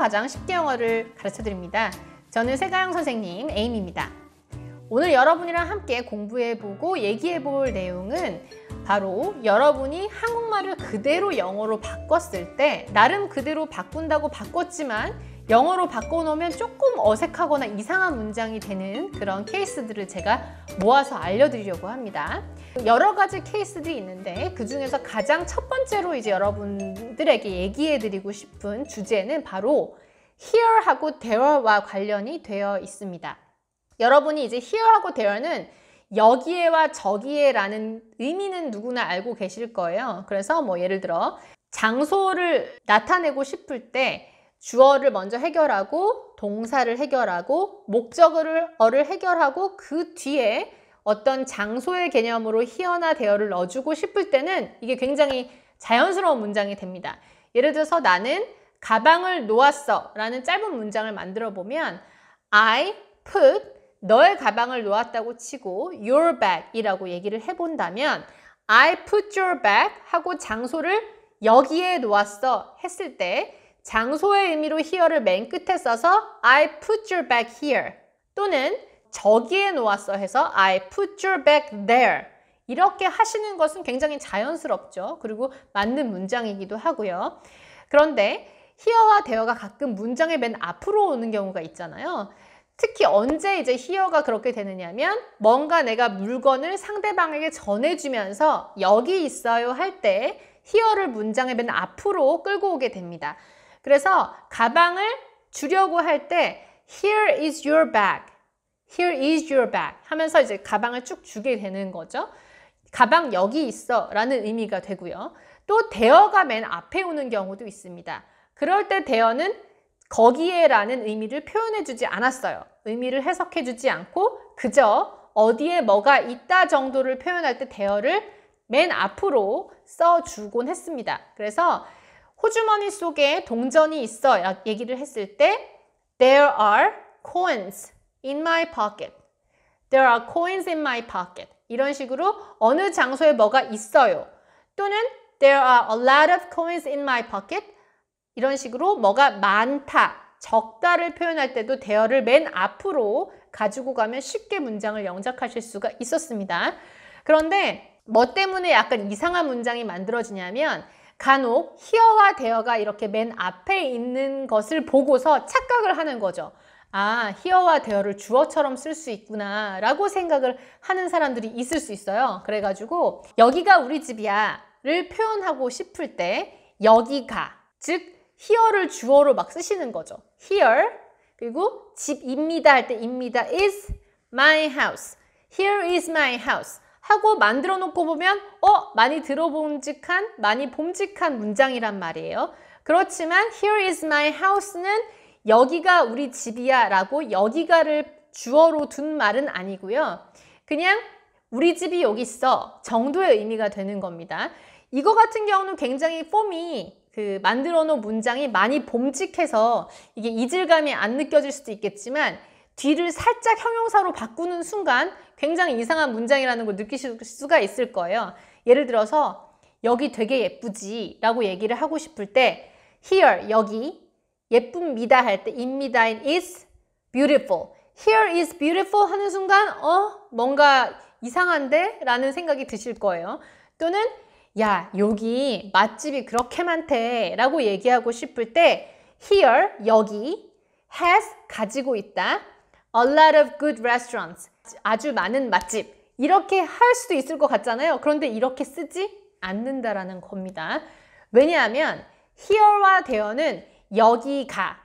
가장 쉽게 영어를 가르쳐드립니다. 저는 세가영 선생님 에임입니다. 오늘 여러분이랑 함께 공부해보고 얘기해볼 내용은 바로 여러분이 한국말을 그대로 영어로 바꿨을 때 나름 그대로 바꾼다고 바꿨지만 영어로 바꿔놓으면 조금 어색하거나 이상한 문장이 되는 그런 케이스들을 제가 모아서 알려드리려고 합니다. 여러 가지 케이스들이 있는데 그 중에서 가장 첫 번째로 이제 여러분들에게 얘기해드리고 싶은 주제는 바로 here하고 there와 관련이 되어 있습니다. 여러분이 이제 here하고 there는 여기에와 저기에라는 의미는 누구나 알고 계실 거예요. 그래서 뭐 예를 들어 장소를 나타내고 싶을 때 주어를 먼저 해결하고 동사를 해결하고 목적어를 해결하고 그 뒤에 어떤 장소의 개념으로 희어나 대어를 넣어주고 싶을 때는 이게 굉장히 자연스러운 문장이 됩니다. 예를 들어서 나는 가방을 놓았어 라는 짧은 문장을 만들어 보면 I put 너의 가방을 놓았다고 치고 your bag이라고 얘기를 해본다면 I put your bag 하고 장소를 여기에 놓았어 했을 때 장소의 의미로 here를 맨 끝에 써서 I put your bag here 또는 저기에 놓았어 해서 I put your bag there 이렇게 하시는 것은 굉장히 자연스럽죠. 그리고 맞는 문장이기도 하고요. 그런데 here와 there가 가끔 문장의 맨 앞으로 오는 경우가 있잖아요. 특히 언제 이제 히어가 그렇게 되느냐면 뭔가 내가 물건을 상대방에게 전해주면서 여기 있어요 할때 히어를 문장의 맨 앞으로 끌고 오게 됩니다. 그래서 가방을 주려고 할때 here is your bag. here is your bag 하면서 이제 가방을 쭉 주게 되는 거죠. 가방 여기 있어 라는 의미가 되고요. 또 대어가 맨 앞에 오는 경우도 있습니다. 그럴 때 대어는 거기에 라는 의미를 표현해 주지 않았어요. 의미를 해석해 주지 않고 그저 어디에 뭐가 있다 정도를 표현할 때 대어를 맨 앞으로 써주곤 했습니다. 그래서 호주머니 속에 동전이 있어 얘기를 했을 때 There are coins in my pocket. There are coins in my pocket. 이런 식으로 어느 장소에 뭐가 있어요. 또는 There are a lot of coins in my pocket. 이런 식으로 뭐가 많다, 적다를 표현할 때도 대어를 맨 앞으로 가지고 가면 쉽게 문장을 영작하실 수가 있었습니다. 그런데 뭐 때문에 약간 이상한 문장이 만들어지냐면 간혹 히어와 대어가 이렇게 맨 앞에 있는 것을 보고서 착각을 하는 거죠. 아, 히어와 대어를 주어처럼 쓸 수 있구나 라고 생각을 하는 사람들이 있을 수 있어요. 그래가지고 여기가 우리 집이야 를 표현하고 싶을 때 여기가 즉히어를 주어로 막 쓰시는 거죠. here 그리고 집입니다 할때 입니다 is my house here is my house 하고 만들어 놓고 보면 어 많이 들어봄직한 많이 봄직한 문장이란 말이에요. 그렇지만 here is my house는 여기가 우리 집이야 라고 여기가를 주어로 둔 말은 아니고요. 그냥 우리 집이 여기 있어 정도의 의미가 되는 겁니다. 이거 같은 경우는 굉장히 폼이 그 만들어 놓은 문장이 많이 봄직해서 이게 이질감이 안 느껴질 수도 있겠지만 뒤를 살짝 형용사로 바꾸는 순간 굉장히 이상한 문장이라는 걸 느끼실 수가 있을 거예요. 예를 들어서 여기 되게 예쁘지 라고 얘기를 하고 싶을 때 here 여기 예쁩니다 할때 입니다인 is beautiful here is beautiful 하는 순간 어 뭔가 이상한데 라는 생각이 드실 거예요. 또는 야 여기 맛집이 그렇게 많대 라고 얘기하고 싶을 때 here 여기 has 가지고 있다 a lot of good restaurants 아주 많은 맛집 이렇게 할 수도 있을 것 같잖아요. 그런데 이렇게 쓰지 않는다라는 겁니다. 왜냐하면 here와 there는 여기가,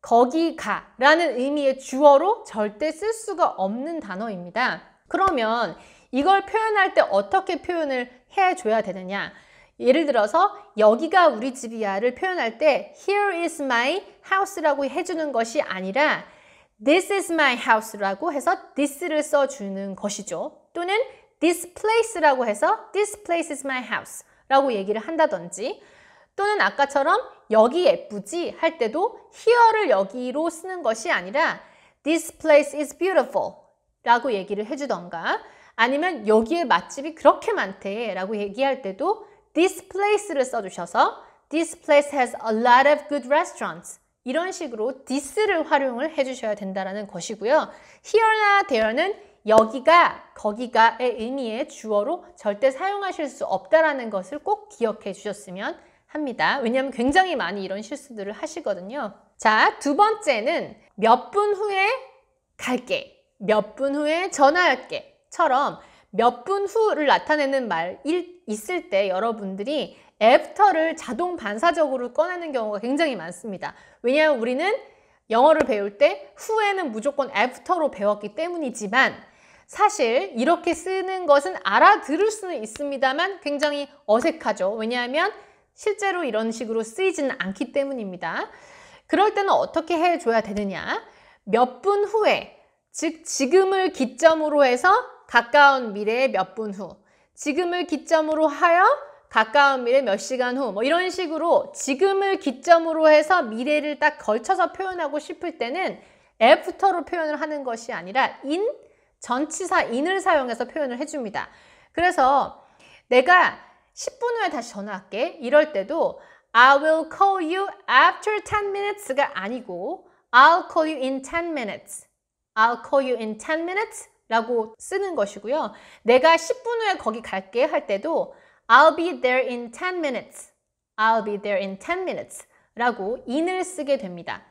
거기가 라는 의미의 주어로 절대 쓸 수가 없는 단어입니다. 그러면 이걸 표현할 때 어떻게 표현을 해줘야 되느냐 예를 들어서 여기가 우리 집이야를 표현할 때 here is my house라고 해주는 것이 아니라 this is my house라고 해서 this를 써주는 것이죠. 또는 this place라고 해서 this place is my house 라고 얘기를 한다든지 또는 아까처럼 여기 예쁘지 할 때도 here를 여기로 쓰는 것이 아니라 this place is beautiful 라고 얘기를 해주던가 아니면 여기에 맛집이 그렇게 많대 라고 얘기할 때도 this place를 써주셔서 this place has a lot of good restaurants 이런 식으로 this를 활용을 해주셔야 된다는 것이고요. here나 there는 여기가 거기가의 의미의 주어로 절대 사용하실 수 없다라는 것을 꼭 기억해 주셨으면 합니다. 왜냐하면 굉장히 많이 이런 실수들을 하시거든요. 자, 두 번째는 몇 분 후에 갈게, 몇 분 후에 전화할게 처럼 몇 분 후를 나타내는 말 있을 때 여러분들이 애프터를 자동 반사적으로 꺼내는 경우가 굉장히 많습니다. 왜냐하면 우리는 영어를 배울 때 후에는 무조건 애프터로 배웠기 때문이지만 사실 이렇게 쓰는 것은 알아들을 수는 있습니다만 굉장히 어색하죠. 왜냐하면 실제로 이런 식으로 쓰이지는 않기 때문입니다. 그럴 때는 어떻게 해줘야 되느냐? 몇 분 후에, 즉 지금을 기점으로 해서 가까운 미래의 몇 분 후, 지금을 기점으로 하여 가까운 미래 몇 시간 후 뭐 이런 식으로 지금을 기점으로 해서 미래를 딱 걸쳐서 표현하고 싶을 때는 애프터로 표현을 하는 것이 아니라 인 전치사 인을 사용해서 표현을 해줍니다. 그래서 내가 10분 후에 다시 전화할게 이럴 때도 I will call you after 10 minutes가 아니고 I'll call you in 10 minutes. I'll call you in 10 minutes 라고 쓰는 것이고요. 내가 10분 후에 거기 갈게 할 때도 I'll be there in 10 minutes. I'll be there in 10 minutes. 라고 in을 쓰게 됩니다.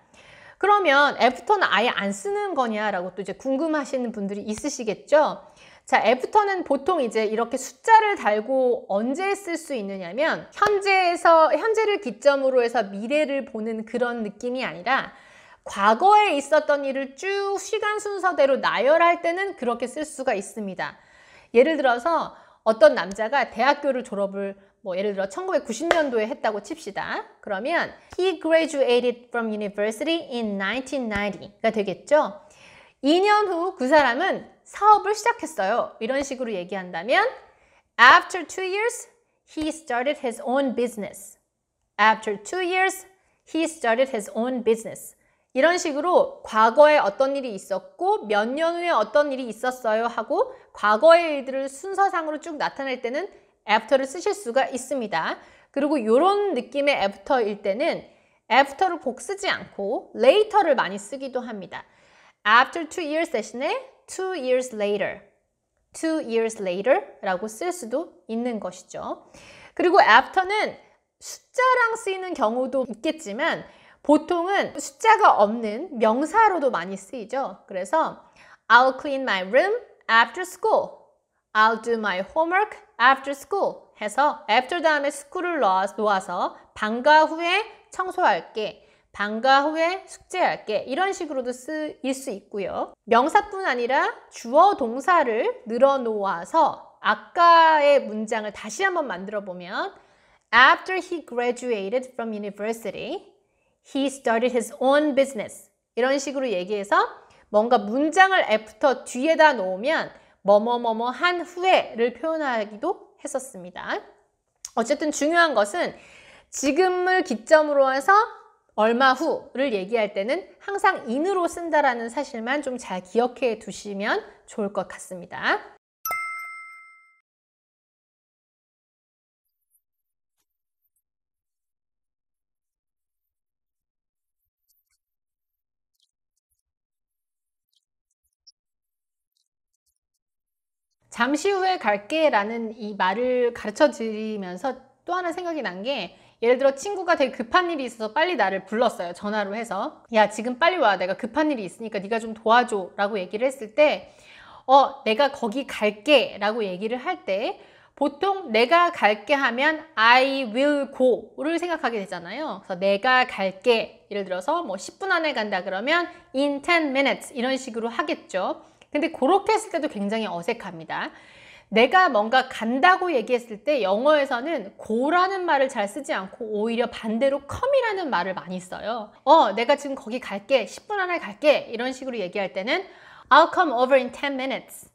그러면 after는 아예 안 쓰는 거냐라고 또 이제 궁금하시는 분들이 있으시겠죠? 자, 애프터는 보통 이제 이렇게 숫자를 달고 언제 쓸 수 있느냐면 현재에서 현재를 기점으로 해서 미래를 보는 그런 느낌이 아니라 과거에 있었던 일을 쭉 시간 순서대로 나열할 때는 그렇게 쓸 수가 있습니다. 예를 들어서 어떤 남자가 대학교를 졸업을 뭐 예를 들어 1990년도에 했다고 칩시다. 그러면 he graduated from university in 1990가 되겠죠. 2년 후 그 사람은 사업을 시작했어요. 이런 식으로 얘기한다면 after two years he started his own business. after two years he started his own business. 이런 식으로 과거에 어떤 일이 있었고 몇 년 후에 어떤 일이 있었어요 하고 과거의 일들을 순서상으로 쭉 나타낼 때는 after를 쓰실 수가 있습니다. 그리고 이런 느낌의 after일 때는 after를 복 쓰지 않고 later를 많이 쓰기도 합니다. after two years 대신에 two years later, two years later라고 쓸 수도 있는 것이죠. 그리고 after는 숫자랑 쓰이는 경우도 있겠지만 보통은 숫자가 없는 명사로도 많이 쓰이죠. 그래서 I'll clean my room after school. I'll do my homework after school. 해서 after 다음에 school을 놓아서 방과 후에 청소할게. 방과 후에 숙제할게 이런 식으로도 쓰일 수 있고요. 명사뿐 아니라 주어 동사를 늘어놓아서 아까의 문장을 다시 한번 만들어 보면 After he graduated from university, he started his own business 이런 식으로 얘기해서 뭔가 문장을 애프터 뒤에다 놓으면 뭐뭐뭐뭐 한 후에를 표현하기도 했었습니다. 어쨌든 중요한 것은 지금을 기점으로 해서 얼마 후를 얘기할 때는 항상 인으로 쓴다라는 사실만 좀 잘 기억해 두시면 좋을 것 같습니다. 잠시 후에 갈게 라는 이 말을 가르쳐 드리면서 또 하나 생각이 난 게 예를 들어 친구가 되게 급한 일이 있어서 빨리 나를 불렀어요 전화로 해서 야 지금 빨리 와 내가 급한 일이 있으니까 네가 좀 도와줘 라고 얘기를 했을 때 어, 내가 거기 갈게 라고 얘기를 할 때 보통 내가 갈게 하면 I will go를 생각하게 되잖아요. 그래서 내가 갈게 예를 들어서 뭐 10분 안에 간다 그러면 in 10 minutes 이런 식으로 하겠죠. 근데 그렇게 했을 때도 굉장히 어색합니다. 내가 뭔가 간다고 얘기했을 때 영어에서는 고라는 말을 잘 쓰지 않고 오히려 반대로 컴이라는 말을 많이 써요. 어, 내가 지금 거기 갈게. 10분 안에 갈게. 이런 식으로 얘기할 때는 I'll come over in 10 minutes.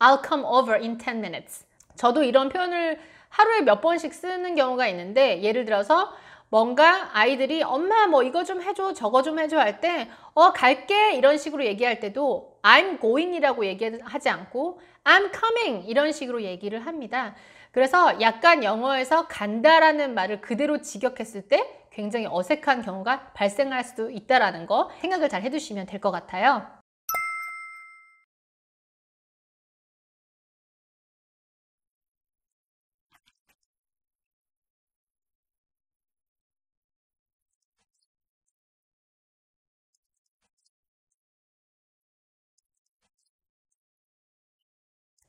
I'll come over in 10 minutes. 저도 이런 표현을 하루에 몇 번씩 쓰는 경우가 있는데 예를 들어서 뭔가 아이들이 엄마 뭐 이거 좀 해줘 저거 좀 해줘 할 때 어 갈게 이런 식으로 얘기할 때도 I'm going이라고 얘기하지 않고 I'm coming 이런 식으로 얘기를 합니다. 그래서 약간 영어에서 간다라는 말을 그대로 직역했을 때 굉장히 어색한 경우가 발생할 수도 있다라는 거 생각을 잘 해두시면 될 것 같아요.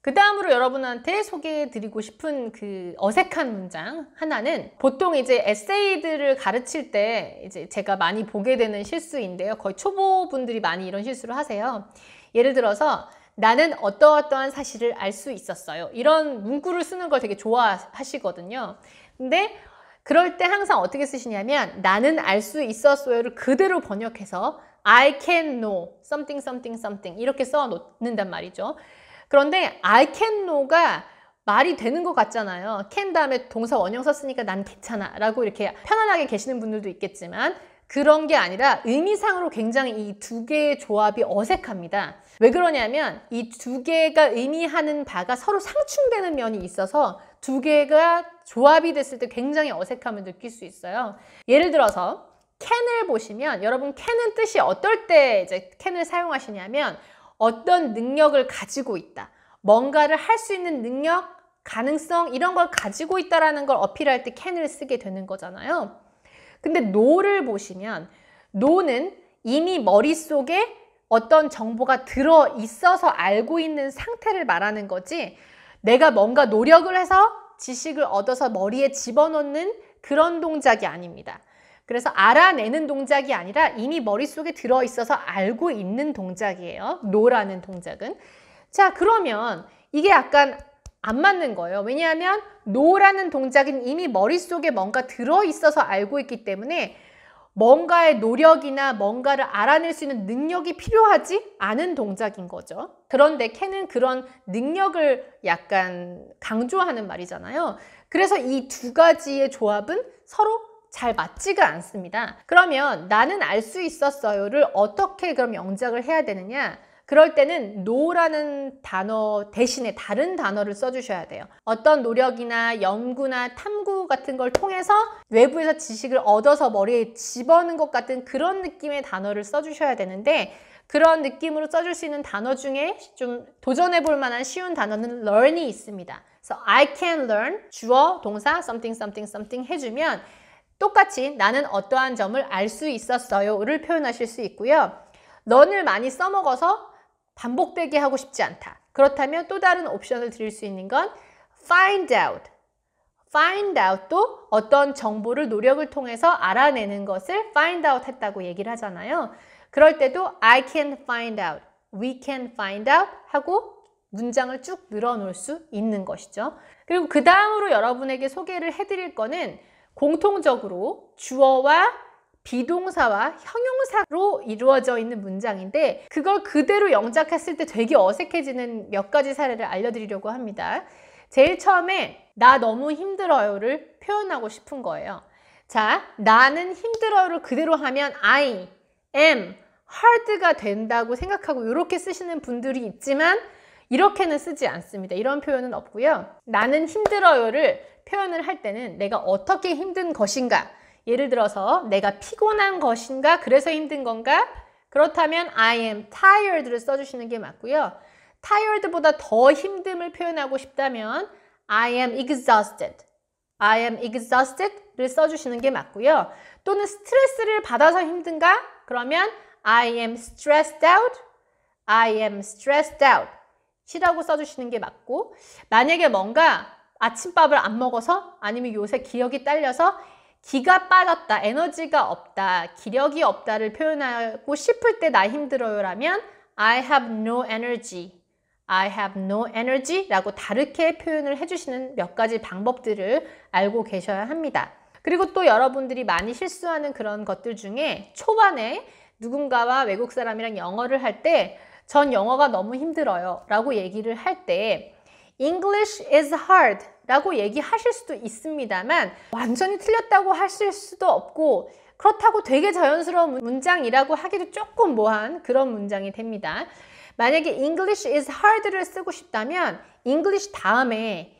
그 다음으로 여러분한테 소개해드리고 싶은 그 어색한 문장 하나는 보통 이제 에세이들을 가르칠 때 이제 제가 많이 보게 되는 실수인데요. 거의 초보분들이 많이 이런 실수를 하세요. 예를 들어서 나는 어떠어떠한 사실을 알 수 있었어요. 이런 문구를 쓰는 걸 되게 좋아하시거든요. 근데 그럴 때 항상 어떻게 쓰시냐면 나는 알 수 있었어요를 그대로 번역해서 I can know something something something 이렇게 써 놓는단 말이죠. 그런데 I can know가 말이 되는 것 같잖아요. can 다음에 동사 원형 썼으니까 난 괜찮아 라고 이렇게 편안하게 계시는 분들도 있겠지만 그런 게 아니라 의미상으로 굉장히 이 두 개의 조합이 어색합니다. 왜 그러냐면 이 두 개가 의미하는 바가 서로 상충되는 면이 있어서 두 개가 조합이 됐을 때 굉장히 어색함을 느낄 수 있어요. 예를 들어서 캔을 보시면 여러분 캔은 뜻이 어떨 때 이제 캔을 사용하시냐면 어떤 능력을 가지고 있다. 뭔가를 할 수 있는 능력, 가능성 이런 걸 가지고 있다라는 걸 어필할 때 캔을 쓰게 되는 거잖아요. 근데 노를 보시면 노는 이미 머릿속에 어떤 정보가 들어 있어서 알고 있는 상태를 말하는 거지 내가 뭔가 노력을 해서 지식을 얻어서 머리에 집어넣는 그런 동작이 아닙니다. 그래서 알아내는 동작이 아니라 이미 머릿속에 들어있어서 알고 있는 동작이에요. 노라는 동작은. 자 그러면 이게 약간 안 맞는 거예요. 왜냐하면 노라는 동작은 이미 머릿속에 뭔가 들어있어서 알고 있기 때문에 뭔가의 노력이나 뭔가를 알아낼 수 있는 능력이 필요하지 않은 동작인 거죠. 그런데 캔은 그런 능력을 약간 강조하는 말이잖아요. 그래서 이 두 가지의 조합은 서로 잘 맞지가 않습니다. 그러면 나는 알 수 있었어요를 어떻게 그럼 영작을 해야 되느냐? 그럴 때는 no라는 단어 대신에 다른 단어를 써주셔야 돼요. 어떤 노력이나 연구나 탐구 같은 걸 통해서 외부에서 지식을 얻어서 머리에 집어넣은 것 같은 그런 느낌의 단어를 써주셔야 되는데 그런 느낌으로 써줄 수 있는 단어 중에 좀 도전해 볼 만한 쉬운 단어는 learn이 있습니다. 그래서 I can learn 주어 동사 something something something 해주면 똑같이 나는 어떠한 점을 알 수 있었어요를 표현하실 수 있고요. 런을 많이 써먹어서 반복되게 하고 싶지 않다. 그렇다면 또 다른 옵션을 드릴 수 있는 건 find out. find out도 어떤 정보를 노력을 통해서 알아내는 것을 find out 했다고 얘기를 하잖아요. 그럴 때도 I can find out, we can find out 하고 문장을 쭉 늘어놓을 수 있는 것이죠. 그리고 그 다음으로 여러분에게 소개를 해드릴 거는 공통적으로 주어와 비동사와 형용사로 이루어져 있는 문장인데 그걸 그대로 영작했을 때 되게 어색해지는 몇 가지 사례를 알려드리려고 합니다. 제일 처음에 나 너무 힘들어요를 표현하고 싶은 거예요. 자, 나는 힘들어요를 그대로 하면 I am hard가 된다고 생각하고 이렇게 쓰시는 분들이 있지만 이렇게는 쓰지 않습니다. 이런 표현은 없고요. 나는 힘들어요를 표현을 할 때는 내가 어떻게 힘든 것인가 예를 들어서 내가 피곤한 것인가 그래서 힘든 건가 그렇다면 I am tired를 써주시는 게 맞고요. tired보다 더 힘듦을 표현하고 싶다면 I am exhausted, I am exhausted를 써주시는 게 맞고요. 또는 스트레스를 받아서 힘든가? 그러면 I am stressed out, I am stressed out 시라고 써주시는 게 맞고 만약에 뭔가 아침밥을 안 먹어서 아니면 요새 기력이 딸려서 기가 빠졌다, 에너지가 없다, 기력이 없다를 표현하고 싶을 때 나 힘들어요라면 I have no energy, I have no energy 라고 다르게 표현을 해주시는 몇 가지 방법들을 알고 계셔야 합니다. 그리고 또 여러분들이 많이 실수하는 그런 것들 중에 초반에 누군가와 외국 사람이랑 영어를 할때 전 영어가 너무 힘들어요. 라고 얘기를 할 때 English is hard 라고 얘기하실 수도 있습니다만 완전히 틀렸다고 하실 수도 없고 그렇다고 되게 자연스러운 문장이라고 하기도 조금 모한 그런 문장이 됩니다. 만약에 English is hard를 쓰고 싶다면 English 다음에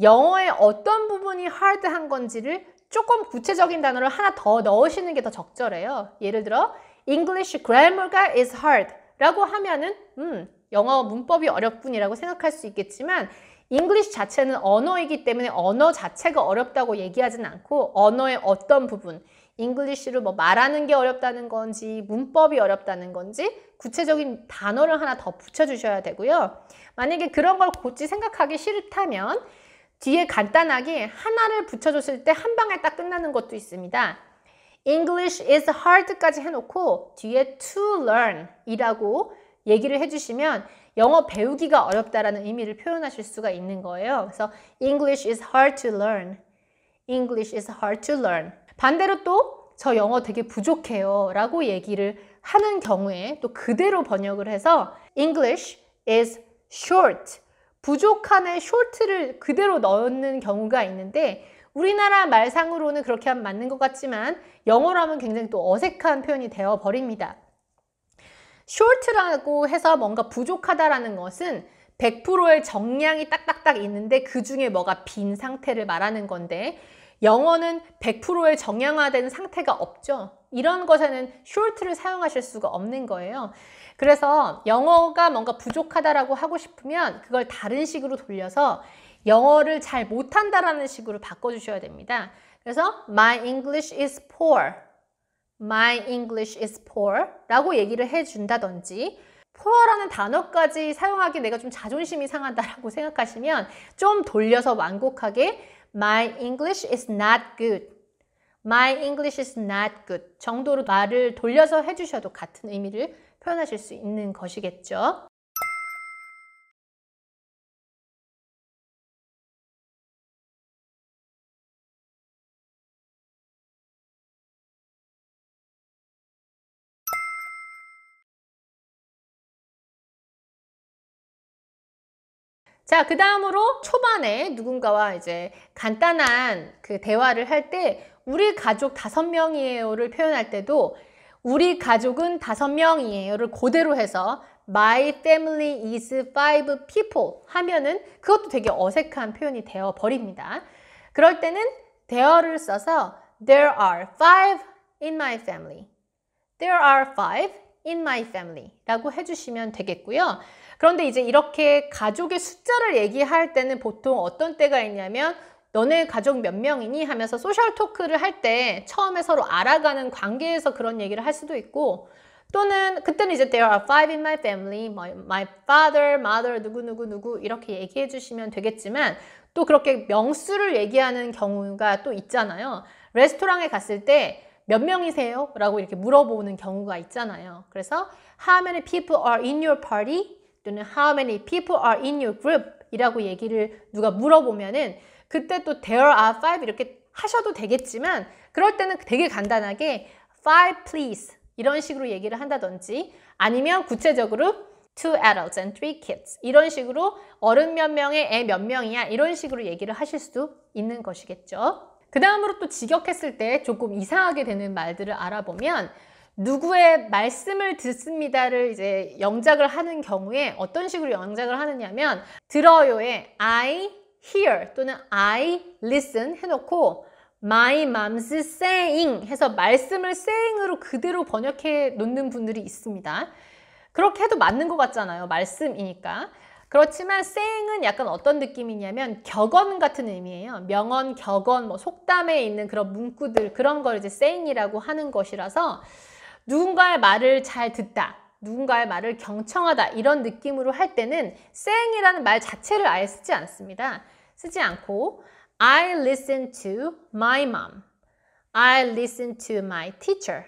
영어의 어떤 부분이 hard한 건지를 조금 구체적인 단어를 하나 더 넣으시는 게 더 적절해요. 예를 들어 English grammar가 is hard 라고 하면은 음 영어 문법이 어렵군이라고 생각할 수 있겠지만 잉글리시 자체는 언어이기 때문에 언어 자체가 어렵다고 얘기하진 않고 언어의 어떤 부분 잉글리시로 뭐 말하는 게 어렵다는 건지 문법이 어렵다는 건지 구체적인 단어를 하나 더 붙여주셔야 되고요. 만약에 그런 걸 곧지 생각하기 싫다면 뒤에 간단하게 하나를 붙여줬을 때 한 방에 딱 끝나는 것도 있습니다. English is hard까지 해놓고 뒤에 to learn 이라고 얘기를 해주시면 영어 배우기가 어렵다라는 의미를 표현하실 수가 있는 거예요. 그래서 English is hard to learn. English is hard to learn. 반대로 또 저 영어 되게 부족해요 라고 얘기를 하는 경우에 또 그대로 번역을 해서 English is short. 부족한의 short를 그대로 넣는 경우가 있는데 우리나라 말상으로는 그렇게 하면 맞는 것 같지만 영어로 하면 굉장히 또 어색한 표현이 되어버립니다. short라고 해서 뭔가 부족하다라는 것은 100%의 정량이 딱딱딱 있는데 그 중에 뭐가 빈 상태를 말하는 건데 영어는 100%의 정량화된 상태가 없죠. 이런 것에는 short를 사용하실 수가 없는 거예요. 그래서 영어가 뭔가 부족하다라고 하고 싶으면 그걸 다른 식으로 돌려서 영어를 잘 못한다라는 식으로 바꿔주셔야 됩니다. 그래서 my English is poor, my English is poor 라고 얘기를 해준다든지 poor라는 단어까지 사용하기 내가 좀 자존심이 상한다라고 생각하시면 좀 돌려서 완곡하게 my English is not good, my English is not good 정도로 말을 돌려서 해주셔도 같은 의미를 표현하실 수 있는 것이겠죠. 자, 그 다음으로 초반에 누군가와 이제 간단한 그 대화를 할 때 우리 가족 다섯 명이에요를 표현할 때도 우리 가족은 다섯 명이에요를 그대로 해서 My family is five people 하면은 그것도 되게 어색한 표현이 되어 버립니다. 그럴 때는 there를 써서 There are five in my family. There are five in my family 라고 해주시면 되겠고요. 그런데 이제 이렇게 가족의 숫자를 얘기할 때는 보통 어떤 때가 있냐면 너네 가족 몇 명이니? 하면서 소셜 토크를 할 때 처음에 서로 알아가는 관계에서 그런 얘기를 할 수도 있고 또는 그때는 이제 there are five in my family, my, my father, mother, 누구누구누구 이렇게 얘기해 주시면 되겠지만 또 그렇게 명수를 얘기하는 경우가 또 있잖아요. 레스토랑에 갔을 때 몇 명이세요? 라고 이렇게 물어보는 경우가 있잖아요. 그래서 how many people are in your party? 또는 how many people are in your group 이라고 얘기를 누가 물어보면은 그때 또 there are five 이렇게 하셔도 되겠지만 그럴 때는 되게 간단하게 five please 이런 식으로 얘기를 한다든지 아니면 구체적으로 two adults and three kids 이런 식으로 어른 몇 명에 애 몇 명이야 이런 식으로 얘기를 하실 수도 있는 것이겠죠. 그 다음으로 또 직역했을 때 조금 이상하게 되는 말들을 알아보면 누구의 말씀을 듣습니다를 이제 영작을 하는 경우에 어떤 식으로 영작을 하느냐면 들어요에 I hear 또는 I listen 해놓고 my mom's saying 해서 말씀을 saying으로 그대로 번역해 놓는 분들이 있습니다. 그렇게 해도 맞는 것 같잖아요. 말씀이니까. 그렇지만 saying은 약간 어떤 느낌이냐면 격언 같은 의미예요. 명언, 격언, 뭐 속담에 있는 그런 문구들 그런 걸 이제 saying이라고 하는 것이라서 누군가의 말을 잘 듣다, 누군가의 말을 경청하다 이런 느낌으로 할 때는 saying이라는 말 자체를 아예 쓰지 않습니다. 쓰지 않고 I listen to my mom. I listen to my teacher.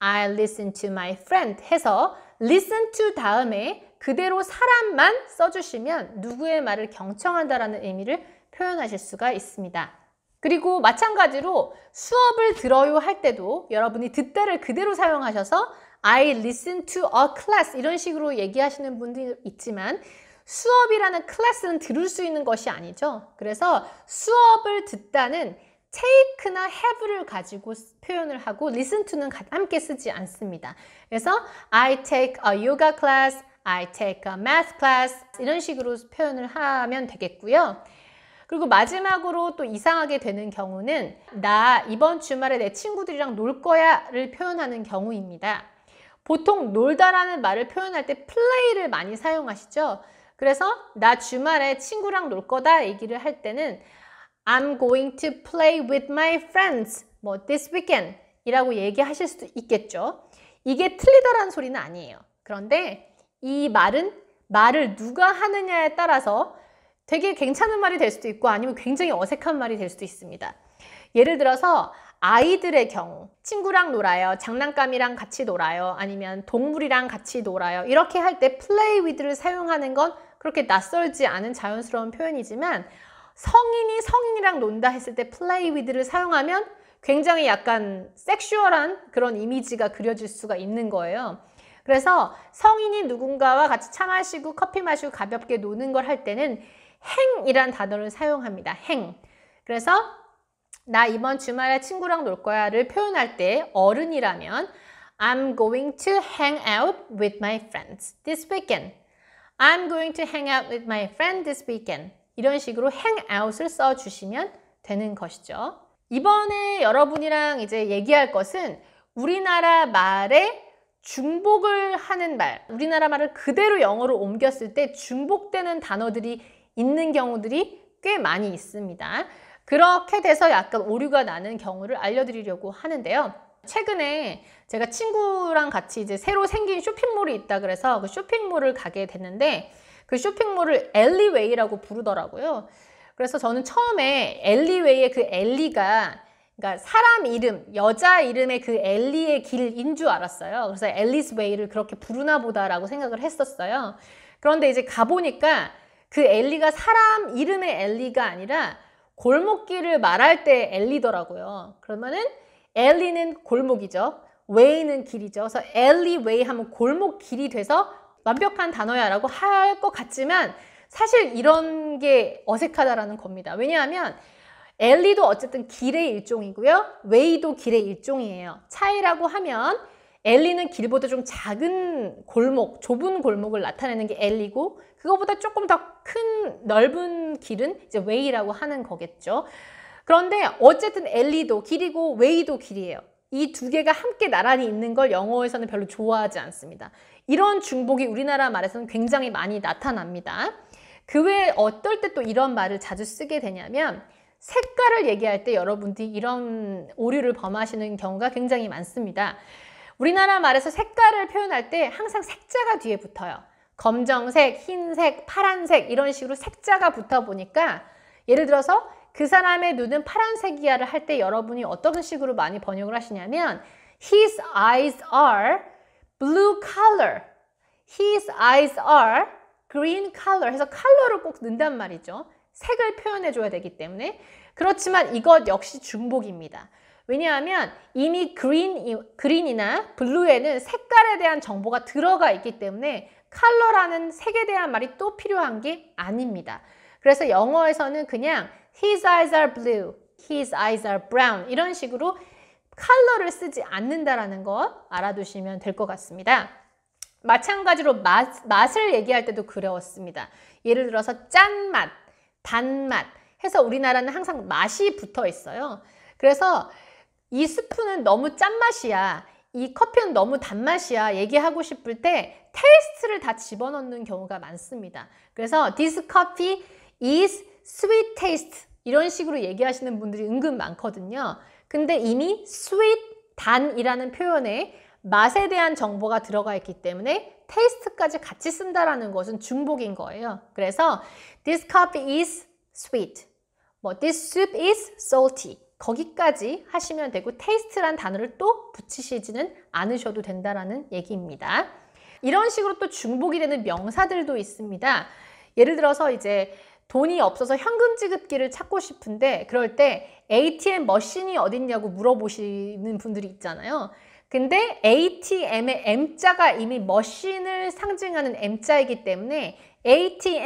I listen to my friend 해서 listen to 다음에 그대로 사람만 써주시면 누구의 말을 경청한다라는 의미를 표현하실 수가 있습니다. 그리고 마찬가지로 수업을 들어요 할 때도 여러분이 듣다를 그대로 사용하셔서 I listen to a class 이런 식으로 얘기하시는 분도 있지만 수업이라는 클래스는 들을 수 있는 것이 아니죠. 그래서 수업을 듣다는 take나 have를 가지고 표현을 하고 listen to는 함께 쓰지 않습니다. 그래서 I take a yoga class, I take a math class 이런 식으로 표현을 하면 되겠고요. 그리고 마지막으로 또 이상하게 되는 경우는 나 이번 주말에 내 친구들이랑 놀 거야를 표현하는 경우입니다. 보통 놀다라는 말을 표현할 때 플레이를 많이 사용하시죠. 그래서 나 주말에 친구랑 놀 거다 얘기를 할 때는 I'm going to play with my friends 뭐 this weekend 이라고 얘기하실 수도 있겠죠. 이게 틀리다라는 소리는 아니에요. 그런데 이 말은 말을 누가 하느냐에 따라서 되게 괜찮은 말이 될 수도 있고 아니면 굉장히 어색한 말이 될 수도 있습니다. 예를 들어서 아이들의 경우 친구랑 놀아요, 장난감이랑 같이 놀아요, 아니면 동물이랑 같이 놀아요 이렇게 할 때 play with를 사용하는 건 그렇게 낯설지 않은 자연스러운 표현이지만 성인이 성인이랑 논다 했을 때 play with를 사용하면 굉장히 약간 섹슈얼한 그런 이미지가 그려질 수가 있는 거예요. 그래서 성인이 누군가와 같이 차 마시고 커피 마시고 가볍게 노는 걸 할 때는 행이란 단어를 사용합니다. 행. 그래서 나 이번 주말에 친구랑 놀 거야를 표현할 때 어른이라면 I'm going to hang out with my friends this weekend. I'm going to hang out with my friend this weekend. 이런 식으로 hang out을 써주시면 되는 것이죠. 이번에 여러분이랑 이제 얘기할 것은 우리나라 말에 중복을 하는 말, 우리나라 말을 그대로 영어로 옮겼을 때 중복되는 단어들이 있는 경우들이 꽤 많이 있습니다. 그렇게 돼서 약간 오류가 나는 경우를 알려드리려고 하는데요. 최근에 제가 친구랑 같이 이제 새로 생긴 쇼핑몰이 있다 그래서 그 쇼핑몰을 가게 됐는데 그 쇼핑몰을 엘리웨이라고 부르더라고요. 그래서 저는 처음에 엘리웨이의 그 엘리가 그러니까 사람 이름, 여자 이름의 그 엘리의 길인 줄 알았어요. 그래서 엘리스웨이를 그렇게 부르나 보다라고 생각을 했었어요. 그런데 이제 가보니까 그 엘리가 사람 이름의 엘리가 아니라 골목길을 말할 때 엘리더라고요. 그러면은 엘리는 골목이죠. 웨이는 길이죠. 그래서 엘리 웨이 하면 골목 길이 돼서 완벽한 단어야라고 할 것 같지만 사실 이런 게 어색하다라는 겁니다. 왜냐하면 엘리도 어쨌든 길의 일종이고요. 웨이도 길의 일종이에요. 차이라고 하면 엘리는 길보다 좀 작은 골목, 좁은 골목을 나타내는 게 엘리고 그거보다 조금 더 큰 넓은 길은 이제 웨이라고 하는 거겠죠. 그런데 어쨌든 엘리도 길이고 웨이도 길이에요. 이 두 개가 함께 나란히 있는 걸 영어에서는 별로 좋아하지 않습니다. 이런 중복이 우리나라 말에서는 굉장히 많이 나타납니다. 그 외에 어떨 때 또 이런 말을 자주 쓰게 되냐면 색깔을 얘기할 때 여러분들이 이런 오류를 범하시는 경우가 굉장히 많습니다. 우리나라 말에서 색깔을 표현할 때 항상 색자가 뒤에 붙어요. 검정색, 흰색, 파란색 이런 식으로 색자가 붙어 보니까 예를 들어서 그 사람의 눈은 파란색이야를 할 때 여러분이 어떤 식으로 많이 번역을 하시냐면 His eyes are blue color. His eyes are green color. 해서 컬러를 꼭 넣는단 말이죠. 색을 표현해 줘야 되기 때문에 그렇지만 이것 역시 중복입니다. 왜냐하면 이미 그린, 그린이나 블루에는 색깔에 대한 정보가 들어가 있기 때문에 컬러라는 색에 대한 말이 또 필요한 게 아닙니다. 그래서 영어에서는 그냥 his eyes are blue, his eyes are brown 이런 식으로 컬러를 쓰지 않는다라는 거 알아두시면 될 것 같습니다. 마찬가지로 맛, 맛을 얘기할 때도 그려웠습니다. 예를 들어서 짠맛, 단맛 해서 우리나라는 항상 맛이 붙어 있어요. 그래서 이 스프는 너무 짠맛이야. 이 커피는 너무 단맛이야. 얘기하고 싶을 때 테이스트를 다 집어넣는 경우가 많습니다. 그래서 this coffee is sweet taste 이런 식으로 얘기하시는 분들이 은근 많거든요. 근데 이미 sweet 단이라는 표현에 맛에 대한 정보가 들어가 있기 때문에 테이스트까지 같이 쓴다라는 것은 중복인 거예요. 그래서 this coffee is sweet, 뭐 this soup is salty 거기까지 하시면 되고 테이스트란 단어를 또 붙이시지는 않으셔도 된다라는 얘기입니다. 이런 식으로 또 중복이 되는 명사들도 있습니다. 예를 들어서 이제 돈이 없어서 현금 지급기를 찾고 싶은데 그럴 때 ATM 머신이 어딨냐고 물어보시는 분들이 있잖아요. 근데 ATM의 M자가 이미 머신을 상징하는 M자이기 때문에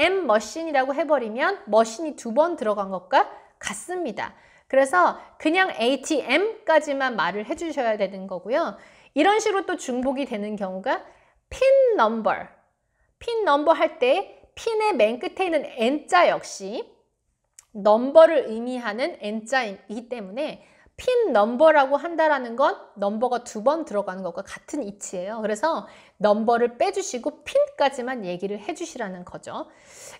ATM 머신이라고 해버리면 머신이 두 번 들어간 것과 같습니다. 그래서 그냥 ATM까지만 말을 해주셔야 되는 거고요. 이런 식으로 또 중복이 되는 경우가 핀 넘버. 핀 넘버 할 때 핀의 맨 끝에 있는 N자 역시 넘버를 의미하는 N자이기 때문에 핀 넘버라고 한다라는 건 넘버가 두 번 들어가는 것과 같은 이치예요. 그래서 넘버를 빼주시고 핀까지만 얘기를 해주시라는 거죠.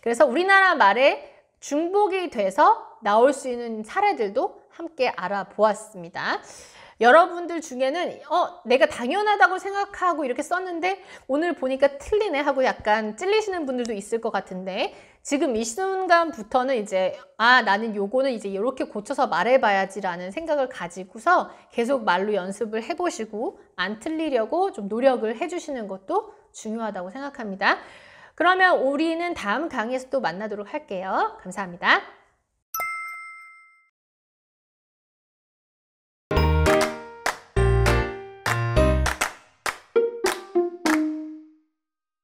그래서 우리나라 말에 중복이 돼서 나올 수 있는 사례들도 함께 알아보았습니다. 여러분들 중에는 어 내가 당연하다고 생각하고 이렇게 썼는데 오늘 보니까 틀리네 하고 약간 찔리시는 분들도 있을 것 같은데 지금 이 순간부터는 이제 아 나는 요거는 이제 이렇게 고쳐서 말해봐야지 라는 생각을 가지고서 계속 말로 연습을 해보시고 안 틀리려고 좀 노력을 해주시는 것도 중요하다고 생각합니다. 그러면 우리는 다음 강의에서 또 만나도록 할게요. 감사합니다.